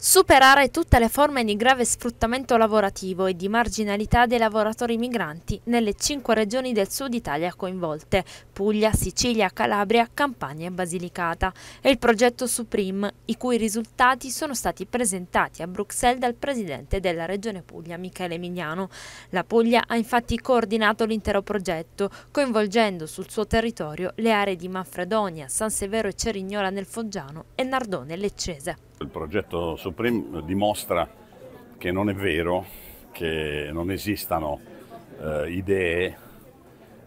Superare tutte le forme di grave sfruttamento lavorativo e di marginalità dei lavoratori migranti nelle cinque regioni del sud Italia coinvolte Puglia, Sicilia, Calabria, Campania e Basilicata. È il progetto Supreme, i cui risultati sono stati presentati a Bruxelles dal presidente della regione Puglia, Michele Emiliano. La Puglia ha infatti coordinato l'intero progetto, coinvolgendo sul suo territorio le aree di Manfredonia, San Severo e Cerignola nel Foggiano e Nardone e Leccese il progetto Supreme dimostra che non è vero che non esistano eh, idee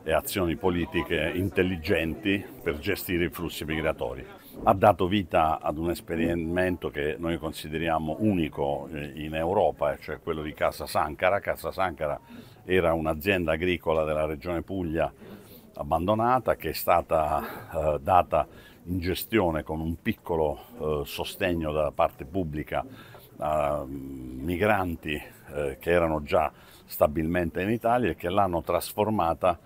e azioni politiche intelligenti per gestire i flussi migratori. Ha dato vita ad un esperimento che noi consideriamo unico eh, in Europa, cioè quello di Casa Sancara. Casa Sancara era un'azienda agricola della regione Puglia abbandonata che è stata eh, data in gestione con un piccolo eh, sostegno da parte pubblica a mm, migranti eh, che erano già stabilmente in Italia e che l'hanno trasformata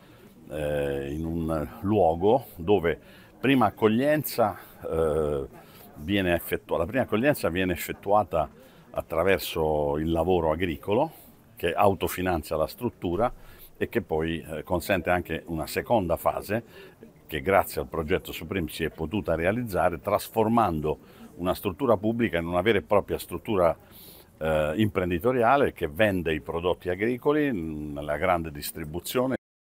eh, in un luogo dove prima accoglienza, eh, viene effettuata. la prima accoglienza viene effettuata attraverso il lavoro agricolo che autofinanzia la struttura e che poi eh, consente anche una seconda fase che grazie al progetto Supreme si è potuta realizzare trasformando una struttura pubblica in una vera e propria struttura eh, imprenditoriale che vende i prodotti agricoli nella mm, grande distribuzione